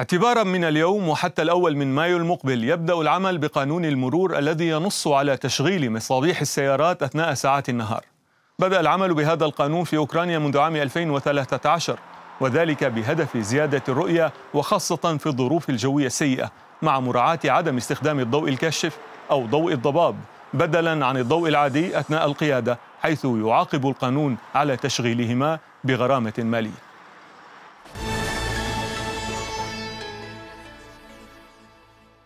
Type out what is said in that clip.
اعتبارا من اليوم وحتى الاول من مايو المقبل يبدا العمل بقانون المرور الذي ينص على تشغيل مصابيح السيارات اثناء ساعات النهار. بدا العمل بهذا القانون في اوكرانيا منذ عام 2013 وذلك بهدف زياده الرؤيه وخاصه في الظروف الجويه السيئه مع مراعاه عدم استخدام الضوء الكاشف او ضوء الضباب بدلا عن الضوء العادي اثناء القياده حيث يعاقب القانون على تشغيلهما بغرامه ماليه.